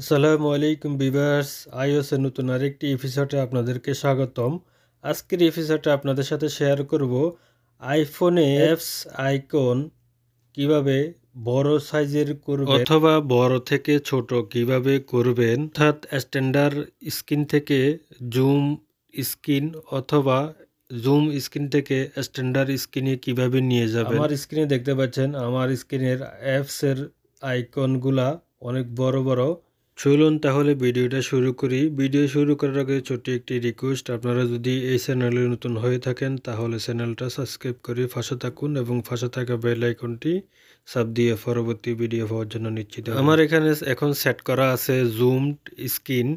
আসসালামু আলাইকুম বিভার্স আইওসের নতুন আরেকটি এপিসোডে আপনাদেরকে স্বাগতম আজকের এপিসোডে আপনাদের সাথে শেয়ার করব আইফোনে অ্যাপস আইকন কিভাবে বড় সাইজের করবেন অথবা বড় থেকে ছোট কিভাবে করবেন অর্থাৎ স্ট্যান্ডার্ড স্ক্রিন থেকে জুম স্ক্রিন অথবা জুম স্ক্রিন থেকে স্ট্যান্ডার্ড স্ক্রিনে কিভাবে নিয়ে যাবেন আমার স্ক্রিনে দেখতে পাচ্ছেন আমার স্ক্রিনের অ্যাপসের আইকনগুলা অনেক বড় বড় চলুন তাহলে ভিডিওটা শুরু করি ভিডিও শুরু করার আগে ছোট্ট একটি রিকোয়েস্ট আপনারা যদি এই চ্যানেলে নতুন হয়ে থাকেন তাহলে চ্যানেলটা সাবস্ক্রাইব করে ফাঁসে থাকুন এবং ফাঁসে থাকা বেল আইকনটি সাব দিয়ে পরবর্তী ভিডিও পাওয়ার জন্য নিশ্চিত আমার এখানে এখন সেট করা আছে জুমড স্ক্রিন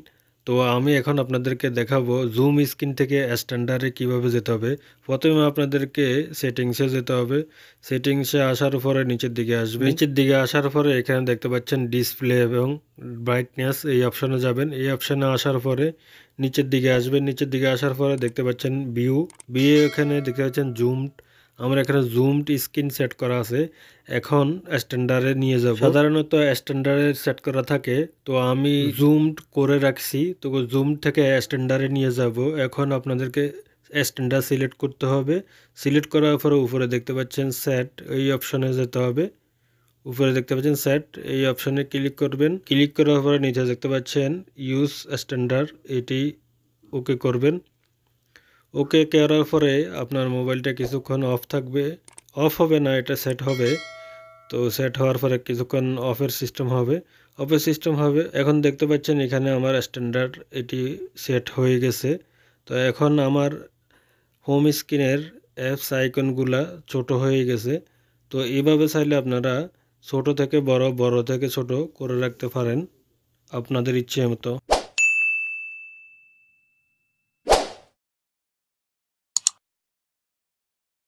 তো আমি এখন আপনাদেরকে দেখাবো জুম স্ক্রিন থেকে স্ট্যান্ডার্ডে কিভাবে যেতে হবে প্রথমে আপনাদেরকে সেটিংসে যেতে হবে সেটিংসে আসার পরে নিচের দিকে আসবে নিচের দিকে আসার পরে এখানে দেখতে পাচ্ছেন ডিসপ্লে এবং ব্রাইটনেস এই অপশানে যাবেন এই অপশানে আসার পরে নিচের দিকে আসবেন নিচের দিকে আসার পরে দেখতে পাচ্ছেন ভিউ ভিউ এখানে দেখতে পাচ্ছেন জুমড আমার এখানে জুমড স্ক্রিন সেট করা আছে এখন স্ট্যান্ডার্ডে নিয়ে যাব সাধারণত স্ট্যান্ডার্ডে সেট করা থাকে তো আমি জুমড করে রাখছি তো জুম থেকে স্ট্যান্ডার্ডে নিয়ে যাব এখন আপনাদেরকে স্ট্যান্ডার্ড সিলেক্ট করতে হবে সিলেক্ট করার পরে উপরে দেখতে পাচ্ছেন সেট এই অপশনে যেতে হবে উপরে দেখতে পাচ্ছেন সেট এই অপশনে ক্লিক করবেন ক্লিক করার পরে নিচে দেখতে পাচ্ছেন ইউজ স্ট্যান্ডার্ড এটি ওকে করবেন ওকে করার পরে আপনার মোবাইলটা কিছুক্ষণ অফ থাকবে অফ হবে না এটা সেট হবে তো সেট হওয়ার পরে কিছুক্ষণ অফের সিস্টেম হবে অফের সিস্টেম হবে এখন দেখতে পাচ্ছেন এখানে আমার স্ট্যান্ডার্ড এটি সেট হয়ে গেছে তো এখন আমার হোম স্ক্রিনের অ্যাপস আইকনগুলা ছোট হয়ে গেছে তো এইভাবে চাইলে আপনারা ছোট থেকে বড় বড় থেকে ছোট করে রাখতে পারেন আপনাদের ইচ্ছে মতো